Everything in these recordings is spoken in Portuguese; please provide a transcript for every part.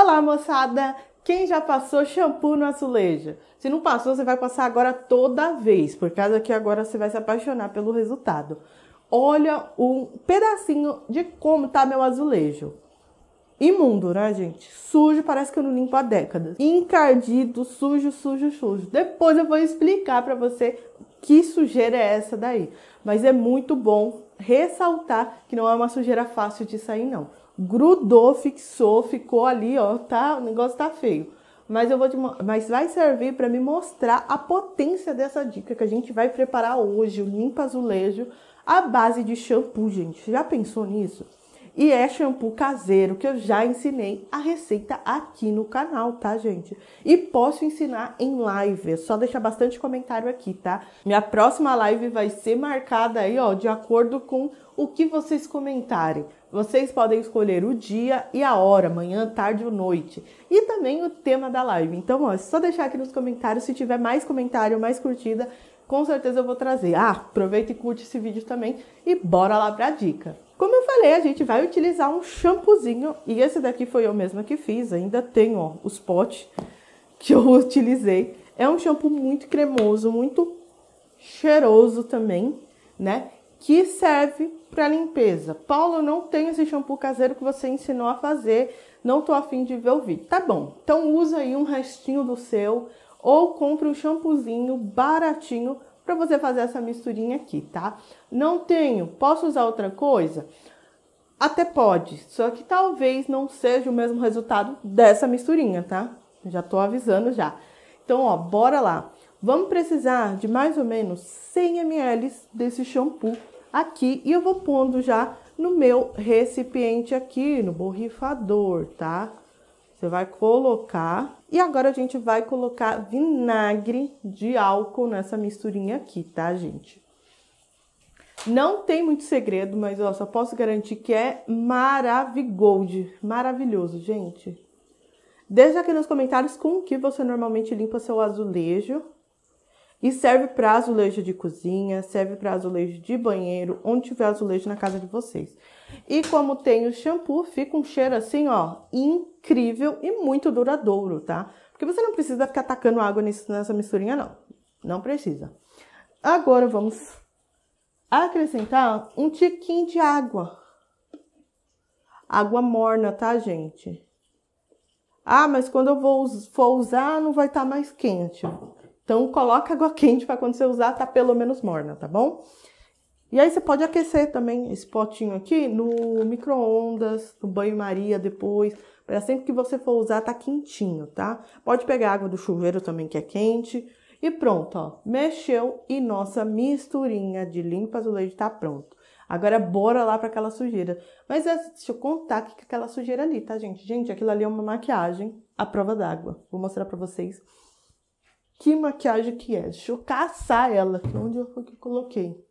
Olá, moçada! Quem já passou shampoo no azulejo? Se não passou, você vai passar agora toda vez, por causa que agora você vai se apaixonar pelo resultado. Olha um pedacinho de como tá meu azulejo. Imundo, né, gente? Sujo, parece que eu não limpo há décadas. Encardido, sujo, sujo, sujo. Depois eu vou explicar para você que sujeira é essa daí? Mas é muito bom ressaltar que não é uma sujeira fácil de sair, não. Grudou, fixou, ficou ali, ó, tá, o negócio tá feio. Mas eu vou te, mas vai servir para me mostrar a potência dessa dica que a gente vai preparar hoje, o limpa azulejo à base de shampoo, gente. Já pensou nisso? E é shampoo caseiro que eu já ensinei a receita aqui no canal, tá, gente? E posso ensinar em live, é só deixar bastante comentário aqui, tá? Minha próxima live vai ser marcada aí, ó, de acordo com o que vocês comentarem. Vocês podem escolher o dia e a hora, manhã, tarde ou noite. E também o tema da live. Então, ó, é só deixar aqui nos comentários. Se tiver mais comentário, mais curtida, com certeza eu vou trazer. Ah, aproveita e curte esse vídeo também e bora lá pra dica. Como eu falei, a gente vai utilizar um shampoozinho e esse daqui foi eu mesma que fiz, ainda tem ó, os potes que eu utilizei. É um shampoo muito cremoso, muito cheiroso também, né? Que serve para limpeza. Paulo, não tem esse shampoo caseiro que você ensinou a fazer, não tô afim de ver o vídeo. Tá bom, então usa aí um restinho do seu ou compre um shampoozinho baratinho para você fazer essa misturinha aqui, tá? Não tenho, posso usar outra coisa? Até pode, só que talvez não seja o mesmo resultado dessa misturinha, tá? Já tô avisando já. Então, ó, bora lá. Vamos precisar de mais ou menos 100 ml desse shampoo aqui e eu vou pondo já no meu recipiente aqui, no borrifador, tá? Você vai colocar e agora a gente vai colocar vinagre de álcool nessa misturinha aqui, tá, gente? Não tem muito segredo, mas ó, só posso garantir que é maravigold, maravilhoso, gente. Deixa aqui nos comentários com o que você normalmente limpa seu azulejo e serve para azulejo de cozinha, serve para azulejo de banheiro, onde tiver azulejo na casa de vocês. E como tem o shampoo, fica um cheiro assim, ó, incrível e muito duradouro, tá? Porque você não precisa ficar tacando água nessa misturinha, não. Não precisa. Agora vamos acrescentar um tiquinho de água. Água morna, tá, gente? Ah, mas quando eu vou, for usar, não vai estar tá mais quente. Então coloca água quente para quando você usar tá pelo menos morna, tá bom? E aí você pode aquecer também esse potinho aqui no micro-ondas, no banho-maria depois, para sempre que você for usar tá quentinho, tá? Pode pegar água do chuveiro também que é quente. E pronto, ó, mexeu e nossa misturinha de limpa azulejo tá pronto. Agora bora lá para aquela sujeira. Mas deixa eu contar que aquela sujeira ali, tá, gente? Gente, aquilo ali é uma maquiagem à prova d'água. Vou mostrar para vocês que maquiagem que é. Deixa eu caçar ela, que onde foi que eu coloquei.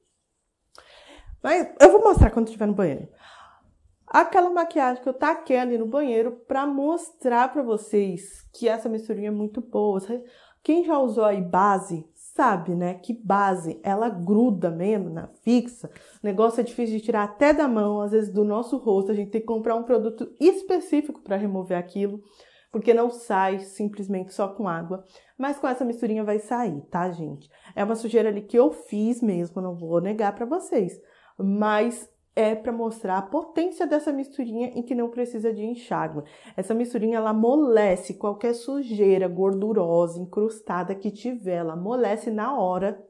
Mas eu vou mostrar quando estiver no banheiro. Aquela maquiagem que eu taquei ali no banheiro para mostrar para vocês que essa misturinha é muito boa. Quem já usou aí base, sabe, né? Que base, ela gruda mesmo, na né, fixa. O negócio é difícil de tirar até da mão, às vezes do nosso rosto. A gente tem que comprar um produto específico para remover aquilo porque não sai simplesmente só com água, mas com essa misturinha vai sair, tá, gente? É uma sujeira ali que eu fiz mesmo, não vou negar para vocês, mas é para mostrar a potência dessa misturinha e que não precisa de enxágue. Essa misturinha ela amolece qualquer sujeira gordurosa, encrustada que tiver, ela amolece na hora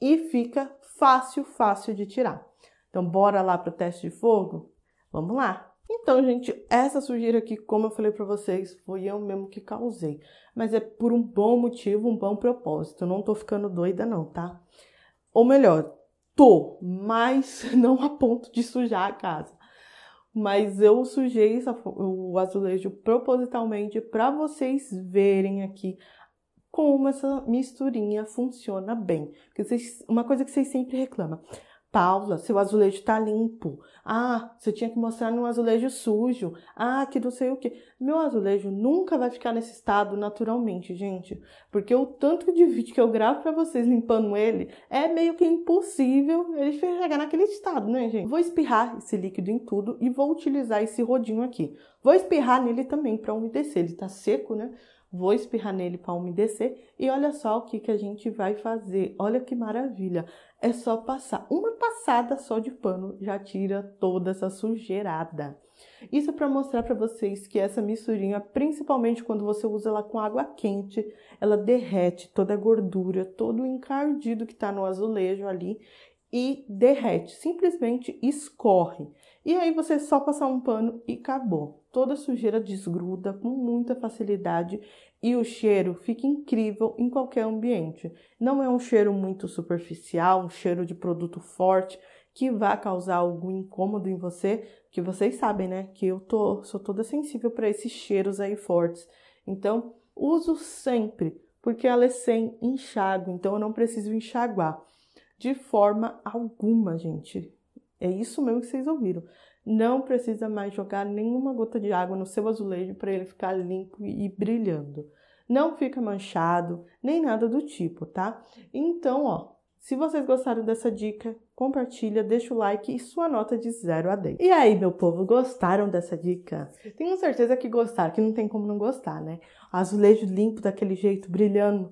e fica fácil, fácil de tirar. Então bora lá pro teste de fogo? Vamos lá. Então, gente, essa sujeira aqui, como eu falei para vocês, foi eu mesmo que causei. Mas é por um bom motivo, um bom propósito. Eu não tô ficando doida, não, tá? Ou melhor, tô, mas não a ponto de sujar a casa. Mas eu sujei o azulejo propositalmente para vocês verem aqui como essa misturinha funciona bem. Porque vocês, uma coisa que vocês sempre reclamam. Paula, seu azulejo está limpo. Ah, você tinha que mostrar um azulejo sujo. Ah, que não sei o que. Meu azulejo nunca vai ficar nesse estado naturalmente, gente. Porque o tanto de vídeo que eu gravo para vocês limpando ele é meio que impossível ele chegar naquele estado, né, gente? Vou espirrar esse líquido em tudo e vou utilizar esse rodinho aqui. Vou espirrar nele também para umedecer. Ele está seco, né? vou espirrar nele para umedecer e olha só o que, que a gente vai fazer. Olha que maravilha! É só passar uma passada só de pano já tira toda essa sujeirada. Isso é para mostrar para vocês que essa misturinha, principalmente quando você usa ela com água quente, ela derrete toda a gordura, todo o encardido que está no azulejo ali e derrete, simplesmente escorre. E aí você só passar um pano e acabou. Toda sujeira desgruda com muita facilidade e o cheiro fica incrível em qualquer ambiente. Não é um cheiro muito superficial, um cheiro de produto forte que vá causar algum incômodo em você, que vocês sabem, né, que eu tô sou toda sensível para esses cheiros aí fortes. Então, uso sempre, porque ela é sem enxágue, então eu não preciso enxaguar de forma alguma, gente. É isso mesmo que vocês ouviram. Não precisa mais jogar nenhuma gota de água no seu azulejo para ele ficar limpo e brilhando. Não fica manchado, nem nada do tipo, tá? Então, ó, se vocês gostaram dessa dica, compartilha, deixa o like e sua nota de 0 a 10. E aí, meu povo, gostaram dessa dica? Tenho certeza que gostaram, que não tem como não gostar, né? Azulejo limpo daquele jeito, brilhando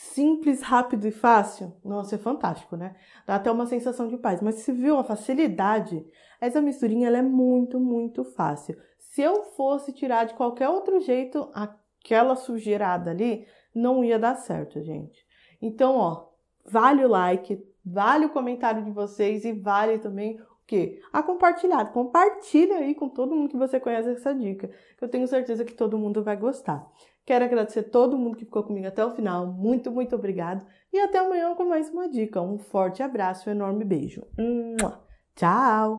simples, rápido e fácil, nossa, é fantástico, né? Dá até uma sensação de paz. Mas se viu a facilidade, essa misturinha ela é muito, muito fácil. Se eu fosse tirar de qualquer outro jeito aquela sujeirada ali, não ia dar certo, gente. Então, ó, vale o like, vale o comentário de vocês e vale também quê? A compartilhar. Compartilha aí com todo mundo que você conhece essa dica, que eu tenho certeza que todo mundo vai gostar. Quero agradecer todo mundo que ficou comigo até o final. Muito, muito obrigado. E até amanhã com mais uma dica. Um forte abraço, um enorme beijo. Tchau!